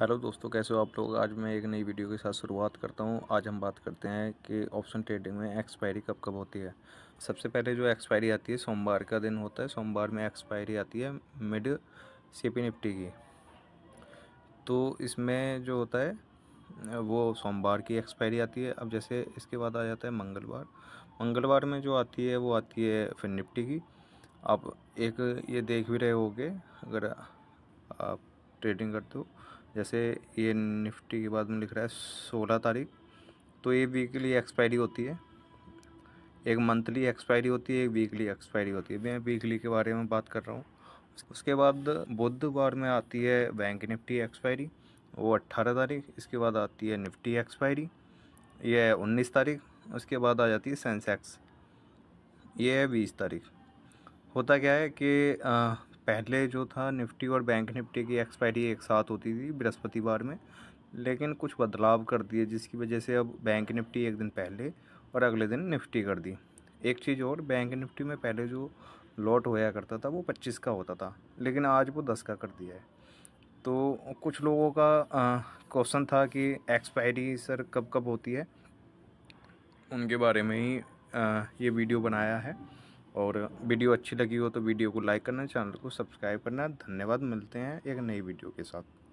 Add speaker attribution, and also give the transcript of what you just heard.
Speaker 1: hello दोस्तों कैसे हो आप लोग आज मैं एक नई वीडियो के साथ शुरुआत करता हूं आज हम बात करते हैं कि ऑप्शन ट्रेडिंग में एक्सपायरी कब कब होती है सबसे पहले जो एक्सपायरी आती है सोमवार का दिन होता है सोमवार में एक्सपायरी आती है मिड सीपी निफ्टी की तो इसमें जो होता है वो सोमवार की एक्सपायरी आती है अब जैसे इसके बाद आ जाता है मंगलवार मंगलवार में जो आती है वो आती है फिर निफ्टी की आप एक ये देख भी रहे होगे अगर आप ट्रेडिंग करते हो जैसे ये निफ्टी के बाद में लिख रहा है सोलह तारीख तो ये वीकली एक्सपायरी होती है एक मंथली एक्सपायरी होती है एक वीकली एक्सपायरी होती है मैं वीकली के बारे में बात कर रहा हूँ उसके बाद बुधवार में आती है बैंक निफ्टी एक्सपायरी वो अट्ठारह तारीख इसके बाद आती है निफ्टी एक्सपायरी ये उन्नीस तारीख उसके बाद आ जाती है सेंसेक्स ये है बीस तारीख होता क्या है कि पहले जो था निफ्टी और बैंक निफ्टी की एक्सपायरी एक साथ होती थी बृहस्पतिवार में लेकिन कुछ बदलाव कर दिए जिसकी वजह से अब बैंक निफ्टी एक दिन पहले और अगले दिन निफ्टी कर दी एक चीज़ और बैंक निफ्टी में पहले जो लॉट होया करता था वो पच्चीस का होता था लेकिन आज वो दस का कर दिया है तो कुछ लोगों का क्वेश्चन था कि एक्सपायरी सर कब कब होती है उनके बारे में ही आ, ये वीडियो बनाया है और वीडियो अच्छी लगी हो तो वीडियो को लाइक करना चैनल को सब्सक्राइब करना धन्यवाद मिलते हैं एक नई वीडियो के साथ